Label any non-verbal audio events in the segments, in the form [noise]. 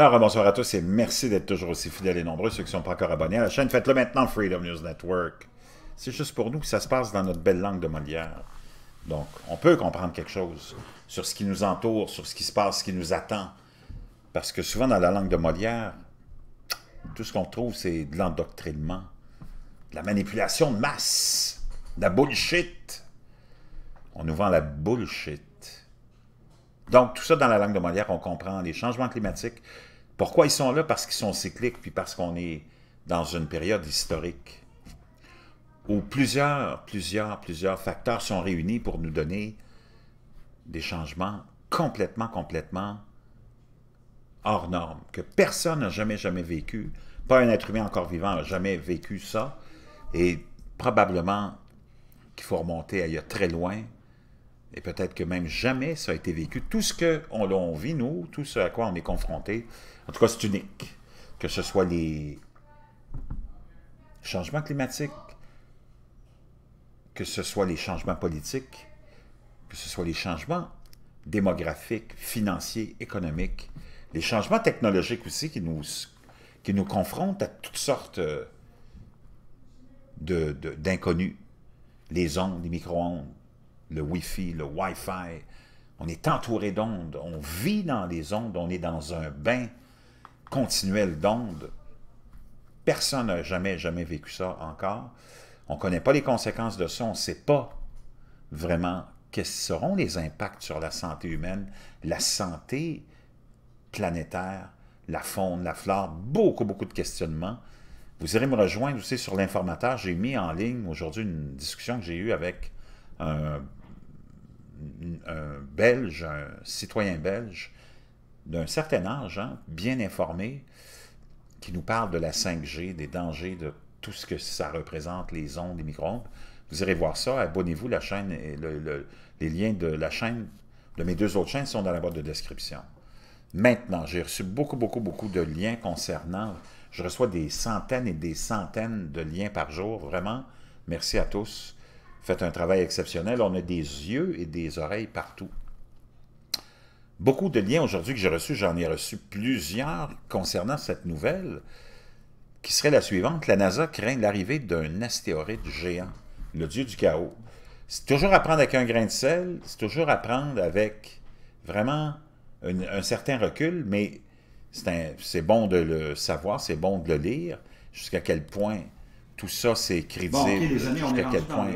Alors, bonsoir à tous et merci d'être toujours aussi fidèles et nombreux. Ceux qui ne sont pas encore abonnés à la chaîne, faites-le maintenant, Freedom News Network. C'est juste pour nous que ça se passe dans notre belle langue de Molière. Donc, on peut comprendre quelque chose sur ce qui nous entoure, sur ce qui se passe, ce qui nous attend. Parce que souvent, dans la langue de Molière, tout ce qu'on trouve, c'est de l'endoctrinement, de la manipulation de masse, de la bullshit. On nous vend la bullshit. Donc, tout ça dans la langue de Molière, on comprend les changements climatiques, pourquoi ils sont là? Parce qu'ils sont cycliques, puis parce qu'on est dans une période historique où plusieurs, plusieurs, plusieurs facteurs sont réunis pour nous donner des changements complètement, complètement hors normes, que personne n'a jamais, jamais vécu. Pas un être humain encore vivant n'a jamais vécu ça. Et probablement qu'il faut remonter à très loin et peut-être que même jamais ça a été vécu. Tout ce qu'on on vit, nous, tout ce à quoi on est confronté, en tout cas, c'est unique. Que ce soit les changements climatiques, que ce soit les changements politiques, que ce soit les changements démographiques, financiers, économiques, les changements technologiques aussi qui nous, qui nous confrontent à toutes sortes d'inconnus. De, les ondes, les micro-ondes, le Wi-Fi, le Wi-Fi. On est entouré d'ondes, on vit dans les ondes, on est dans un bain continuel d'ondes. Personne n'a jamais, jamais vécu ça encore. On ne connaît pas les conséquences de ça, on ne sait pas vraiment quels seront les impacts sur la santé humaine, la santé planétaire, la faune, la flore, beaucoup, beaucoup de questionnements. Vous irez me rejoindre aussi sur l'informateur. J'ai mis en ligne aujourd'hui une discussion que j'ai eue avec un un Belge, un citoyen belge d'un certain âge, hein, bien informé, qui nous parle de la 5G, des dangers de tout ce que ça représente, les ondes, les micro-ondes. Vous irez voir ça, abonnez-vous, la chaîne et les liens de la chaîne, de mes deux autres chaînes sont dans la boîte de description. Maintenant, j'ai reçu beaucoup, beaucoup, beaucoup de liens concernant, je reçois des centaines et des centaines de liens par jour, vraiment, merci à tous fait un travail exceptionnel. On a des yeux et des oreilles partout. Beaucoup de liens aujourd'hui que j'ai reçus, j'en ai reçu plusieurs concernant cette nouvelle, qui serait la suivante. La NASA craint l'arrivée d'un astéroïde géant, le dieu du chaos. C'est toujours à prendre avec un grain de sel, c'est toujours à prendre avec vraiment un certain recul, mais c'est bon de le savoir, c'est bon de le lire, jusqu'à quel point tout ça, s'est crédible. jusqu'à quel point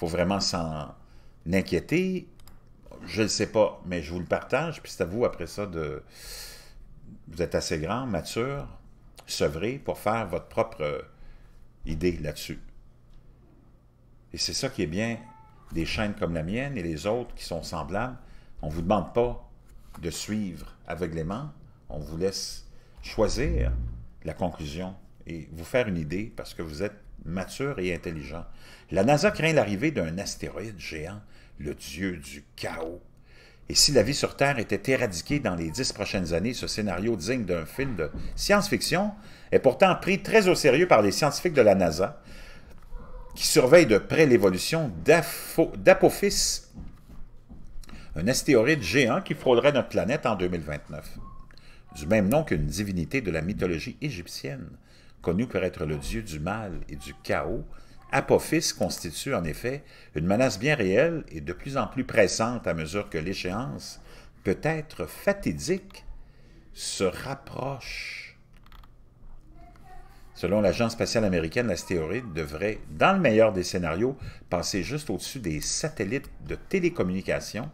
faut vraiment s'en inquiéter. Je ne sais pas, mais je vous le partage, puis c'est à vous après ça de... Vous êtes assez grand, mature, sevré pour faire votre propre idée là-dessus. Et c'est ça qui est bien des chaînes comme la mienne et les autres qui sont semblables. On ne vous demande pas de suivre aveuglément, on vous laisse choisir la conclusion vous faire une idée parce que vous êtes mature et intelligent. La NASA craint l'arrivée d'un astéroïde géant, le dieu du chaos. Et si la vie sur Terre était éradiquée dans les dix prochaines années, ce scénario digne d'un film de science-fiction est pourtant pris très au sérieux par les scientifiques de la NASA, qui surveillent de près l'évolution d'Apophis, un astéroïde géant qui frôlerait notre planète en 2029, du même nom qu'une divinité de la mythologie égyptienne, connu pour être le dieu du mal et du chaos, Apophis constitue en effet une menace bien réelle et de plus en plus pressante à mesure que l'échéance, peut-être fatidique, se rapproche. Selon l'Agence spatiale américaine, l'astéroïde devrait, dans le meilleur des scénarios, passer juste au-dessus des satellites de télécommunication,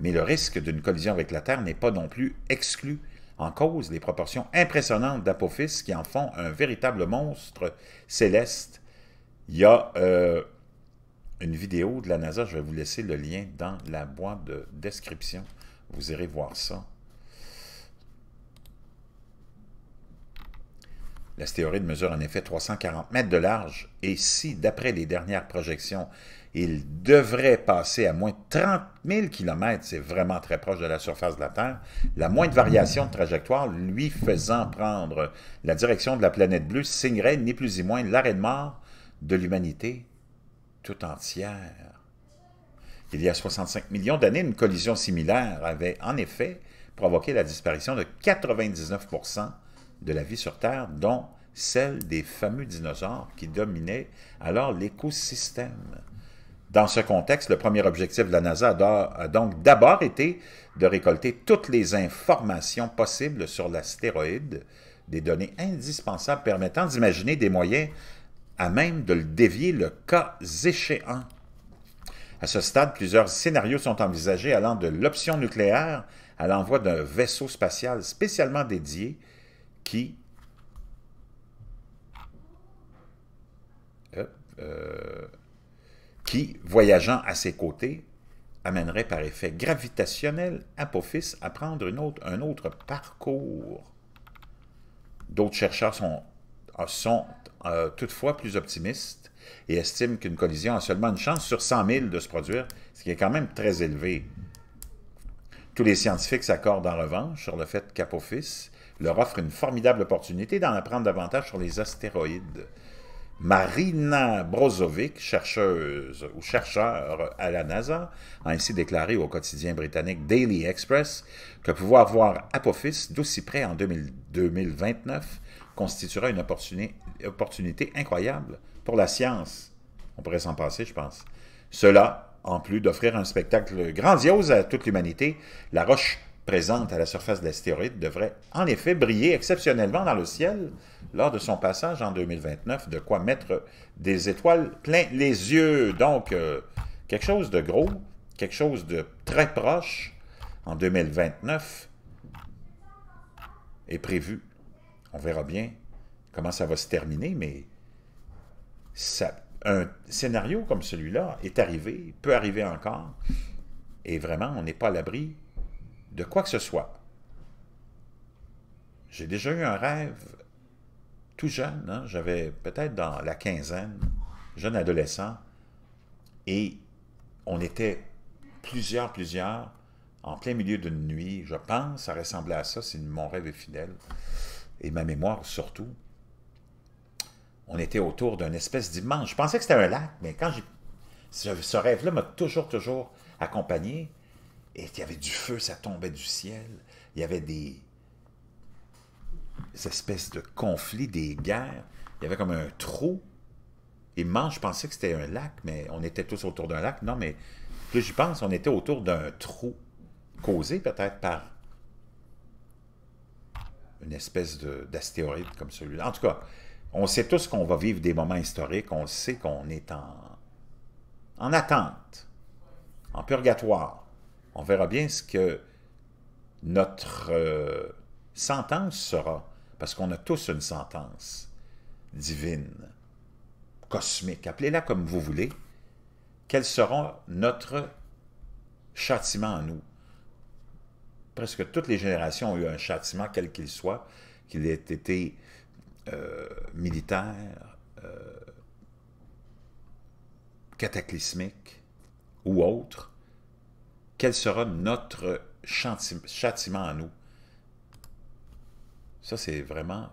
mais le risque d'une collision avec la Terre n'est pas non plus exclu, en cause les proportions impressionnantes d'Apophis qui en font un véritable monstre céleste. Il y a euh, une vidéo de la NASA, je vais vous laisser le lien dans la boîte de description. Vous irez voir ça. de mesure en effet 340 mètres de large et si, d'après les dernières projections, il devrait passer à moins de 30 000 km, c'est vraiment très proche de la surface de la Terre, la moindre variation de trajectoire lui faisant prendre la direction de la planète bleue signerait ni plus ni moins l'arrêt de mort de l'humanité tout entière. Il y a 65 millions d'années, une collision similaire avait en effet provoqué la disparition de 99 de la vie sur Terre, dont celle des fameux dinosaures qui dominaient alors l'écosystème. Dans ce contexte, le premier objectif de la NASA a donc d'abord été de récolter toutes les informations possibles sur l'astéroïde, des données indispensables permettant d'imaginer des moyens à même de le dévier le cas échéant. À ce stade, plusieurs scénarios sont envisagés allant de l'option nucléaire à l'envoi d'un vaisseau spatial spécialement dédié qui euh, euh, qui, voyageant à ses côtés, amènerait par effet gravitationnel Apophis à prendre un autre parcours. D'autres chercheurs sont, euh, toutefois plus optimistes et estiment qu'une collision a seulement une chance sur 100 000 de se produire, ce qui est quand même très élevé. Tous les scientifiques s'accordent en revanche sur le fait qu'Apophis leur offre une formidable opportunité d'en apprendre davantage sur les astéroïdes. Marina Brozovic, chercheuse ou chercheur à la NASA, a ainsi déclaré au quotidien britannique Daily Express que pouvoir voir Apophis d'aussi près en 2029 constituera une opportunité incroyable pour la science. On pourrait s'en passer, je pense. Cela en plus d'offrir un spectacle grandiose à toute l'humanité, la roche présente à la surface de l'astéroïde devrait en effet briller exceptionnellement dans le ciel lors de son passage en 2029, de quoi mettre des étoiles plein les yeux. Donc, euh, quelque chose de gros, quelque chose de très proche en 2029 est prévu. On verra bien comment ça va se terminer, mais ça, un scénario comme celui-là est arrivé, peut arriver encore, et vraiment, on n'est pas à l'abri de quoi que ce soit. J'ai déjà eu un rêve tout jeune, hein. j'avais peut-être dans la quinzaine, jeune adolescent, et on était plusieurs, plusieurs, en plein milieu d'une nuit, je pense, ça ressemblait à ça, c'est mon rêve est fidèle, et ma mémoire surtout on était autour d'une espèce d'immense. Je pensais que c'était un lac, mais quand j'ai. Ce rêve-là m'a toujours, toujours accompagné. Et il y avait du feu, ça tombait du ciel. Il y avait des, espèces de conflits, des guerres. Il y avait comme un trou immense. Je pensais que c'était un lac, mais on était tous autour d'un lac. Non, mais plus j'y pense, on était autour d'un trou causé peut-être par une espèce d'astéroïde comme celui-là. En tout cas, on sait tous qu'on va vivre des moments historiques, on sait qu'on est en, en attente, en purgatoire. On verra bien ce que notre euh, sentence sera, parce qu'on a tous une sentence divine, cosmique, appelez-la comme vous voulez. Quel sera notre châtiment à nous? Presque toutes les générations ont eu un châtiment, quel qu'il soit, qu'il ait été euh, militaire, euh, cataclysmique ou autre, quel sera notre châtiment à nous? Ça, c'est vraiment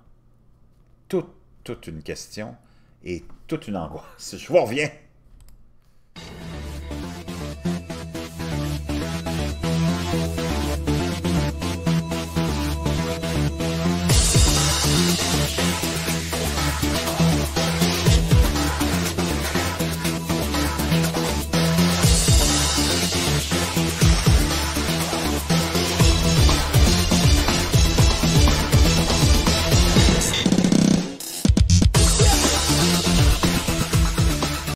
toute, toute une question et toute une angoisse. [laughs] Je vous reviens.